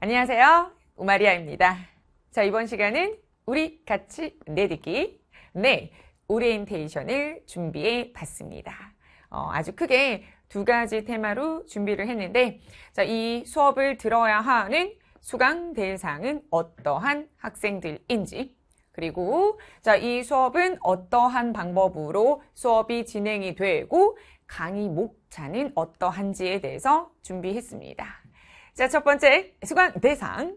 안녕하세요. 우마리아입니다. 자, 이번 시간은 우리 같이 내딛기. 네, 오리엔테이션을 준비해 봤습니다. 어, 아주 크게 두 가지 테마로 준비를 했는데, 자, 이 수업을 들어야 하는 수강 대상은 어떠한 학생들인지, 그리고 자, 이 수업은 어떠한 방법으로 수업이 진행이 되고 강의 목차는 어떠한지에 대해서 준비했습니다. 자, 첫 번째 수강 대상.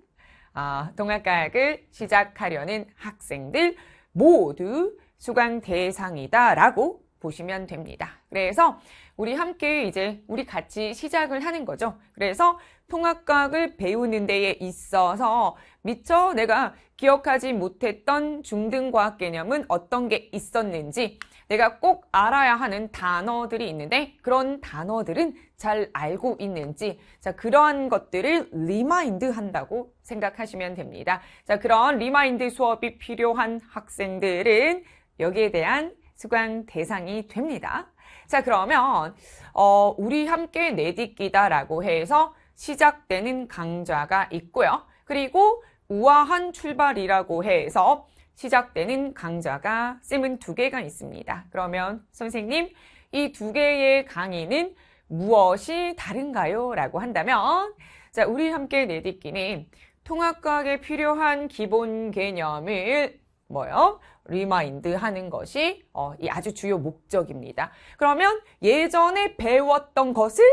아, 동학과학을 시작하려는 학생들 모두 수강 대상이다라고 보시면 됩니다. 그래서 우리 함께 이제 우리 같이 시작을 하는 거죠. 그래서 통합과학을 배우는 데에 있어서 미처 내가 기억하지 못했던 중등과학 개념은 어떤 게 있었는지 내가 꼭 알아야 하는 단어들이 있는데 그런 단어들은 잘 알고 있는지 자 그러한 것들을 리마인드 한다고 생각하시면 됩니다. 자 그런 리마인드 수업이 필요한 학생들은 여기에 대한 수강 대상이 됩니다. 자, 그러면 어, 우리 함께 내딛기다라고 해서 시작되는 강좌가 있고요. 그리고 우아한 출발이라고 해서 시작되는 강좌가 쌤은 두 개가 있습니다. 그러면 선생님, 이 두 개의 강의는 무엇이 다른가요? 라고 한다면 자, 우리 함께 내딛기는 통합과학에 필요한 기본 개념을 뭐요? 리마인드 하는 것이 어, 이 아주 주요 목적입니다. 그러면 예전에 배웠던 것을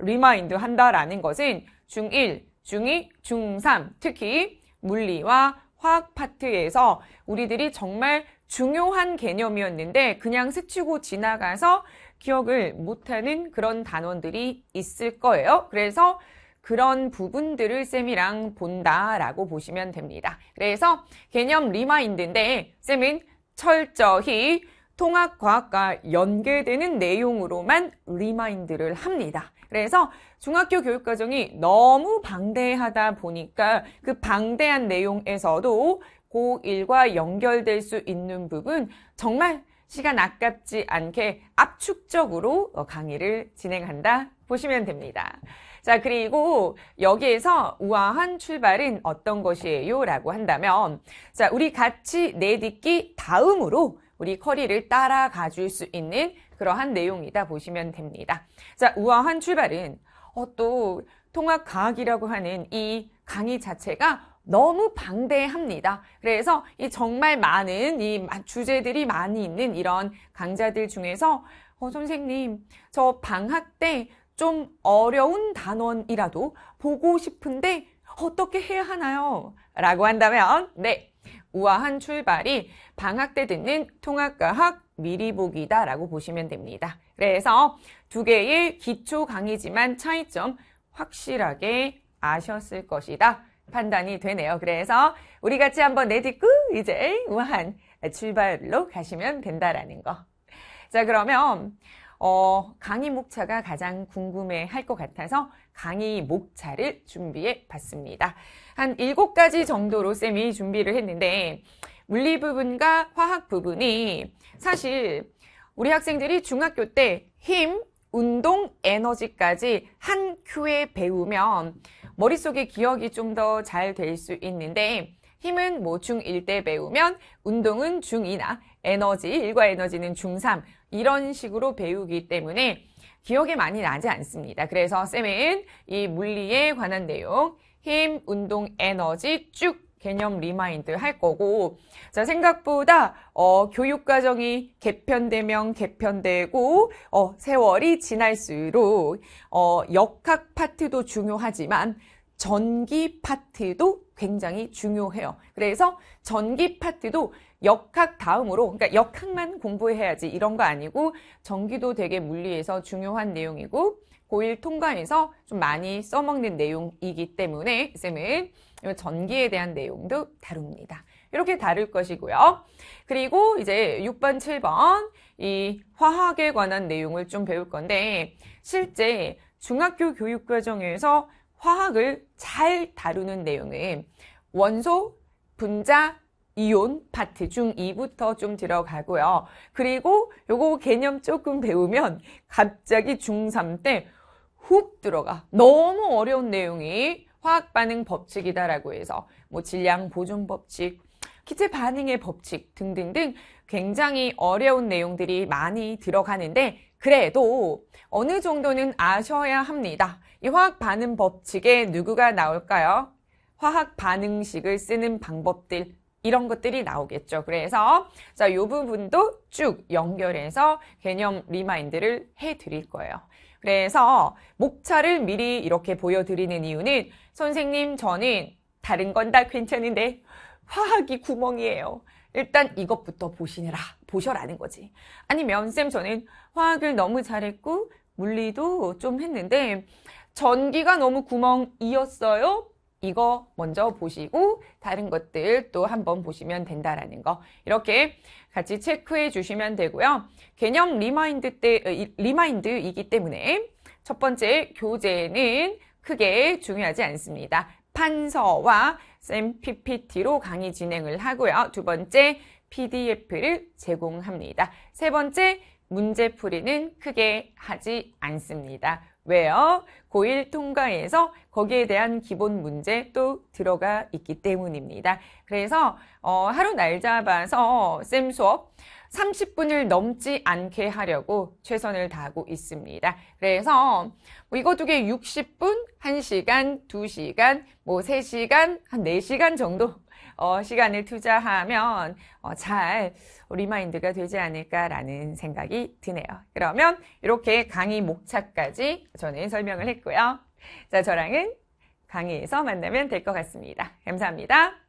리마인드 한다라는 것은 중1, 중2, 중3 특히 물리와 화학 파트에서 우리들이 정말 중요한 개념이었는데 그냥 스치고 지나가서 기억을 못하는 그런 단원들이 있을 거예요. 그래서 그런 부분들을 쌤이랑 본다라고 보시면 됩니다. 그래서 개념 리마인드인데 쌤은 철저히 통합과학과 연계되는 내용으로만 리마인드를 합니다. 그래서 중학교 교육과정이 너무 방대하다 보니까 그 방대한 내용에서도 고1과 연결될 수 있는 부분 정말 시간 아깝지 않게 압축적으로 강의를 진행한다 보시면 됩니다. 자, 그리고 여기에서 우아한 출발은 어떤 것이에요? 라고 한다면, 자, 우리 같이 내딛기 다음으로 우리 커리를 따라가 줄 수 있는 그러한 내용이다 보시면 됩니다. 자, 우아한 출발은 어, 또 통합 과학이라고 하는 이 강의 자체가 너무 방대합니다. 그래서 이 정말 많은 이 주제들이 많이 있는 이런 강좌들 중에서 어, 선생님, 저 방학 때좀 어려운 단원이라도 보고 싶은데 어떻게 해야 하나요? 라고 한다면 네, 우아한 출발이 방학 때 듣는 통합과학 미리 보기다 라고 보시면 됩니다. 그래서 두 개의 기초 강의지만 차이점 확실하게 아셨을 것이다. 판단이 되네요. 그래서 우리 같이 한번 내딛고 이제 우한 아 출발로 가시면 된다라는 거. 자, 그러면 어, 강의 목차가 가장 궁금해 할 것 같아서 강의 목차를 준비해 봤습니다. 한 일곱 가지 정도로 쌤이 준비를 했는데 물리 부분과 화학 부분이 사실 우리 학생들이 중학교 때 힘, 운동, 에너지까지 한 큐에 배우면 머릿속에 기억이 좀 더 잘 될 수 있는데 힘은 뭐 중1 때 배우면 운동은 중2나 에너지, 일과 에너지는 중3 이런 식으로 배우기 때문에 기억에 많이 나지 않습니다. 그래서 쌤은 이 물리에 관한 내용 힘, 운동, 에너지 쭉 개념 리마인드 할 거고 자 생각보다 어, 교육과정이 개편되면 개편되고 어, 세월이 지날수록 어, 역학 파트도 중요하지만 전기 파트도 굉장히 중요해요. 그래서 전기 파트도 역학 다음으로 그러니까 역학만 공부해야지 이런 거 아니고 전기도 되게 물리에서 중요한 내용이고 고1 통과에서 좀 많이 써먹는 내용이기 때문에 쌤은 전기에 대한 내용도 다룹니다. 이렇게 다룰 것이고요. 그리고 이제 6번, 7번 이 화학에 관한 내용을 좀 배울 건데 실제 중학교 교육과정에서 화학을 잘 다루는 내용의 원소, 분자, 이온 파트 중2부터 좀 들어가고요. 그리고 요거 개념 조금 배우면 갑자기 중3 때 훅 들어가. 너무 어려운 내용이 화학 반응 법칙이다라고 해서 뭐 질량 보존 법칙, 기체 반응의 법칙 등등등 굉장히 어려운 내용들이 많이 들어가는데 그래도 어느 정도는 아셔야 합니다. 이 화학 반응 법칙에 누구가 나올까요? 화학 반응식을 쓰는 방법들 이런 것들이 나오겠죠. 그래서 자, 이 부분도 쭉 연결해서 개념 리마인드를 해 드릴 거예요. 그래서 목차를 미리 이렇게 보여드리는 이유는 선생님 저는 다른 건 다 괜찮은데 화학이 구멍이에요. 일단 이것부터 보시느라 보셔라는 거지. 아니면 쌤 저는 화학을 너무 잘했고 물리도 좀 했는데 전기가 너무 구멍이었어요. 이거 먼저 보시고 다른 것들 또 한번 보시면 된다라는 거 이렇게 같이 체크해 주시면 되고요. 개념 리마인드 때 어, 리마인드이기 때문에 첫 번째 교재는 크게 중요하지 않습니다. 판서와 쌤 PPT로 강의 진행을 하고요. 두 번째, PDF를 제공합니다. 세 번째, 문제풀이는 크게 하지 않습니다. 왜요? 고1 통과에서 거기에 대한 기본 문제 또 들어가 있기 때문입니다. 그래서 어, 하루 날 잡아서 쌤 수업 30분을 넘지 않게 하려고 최선을 다하고 있습니다. 그래서 뭐 이거 두 개 60분, 1시간, 2시간, 뭐 3시간, 한 4시간 정도 어, 시간을 투자하면 어, 잘 리마인드가 되지 않을까라는 생각이 드네요. 그러면 이렇게 강의 목차까지 저는 설명을 했고요. 자, 저랑은 강의에서 만나면 될 것 같습니다. 감사합니다.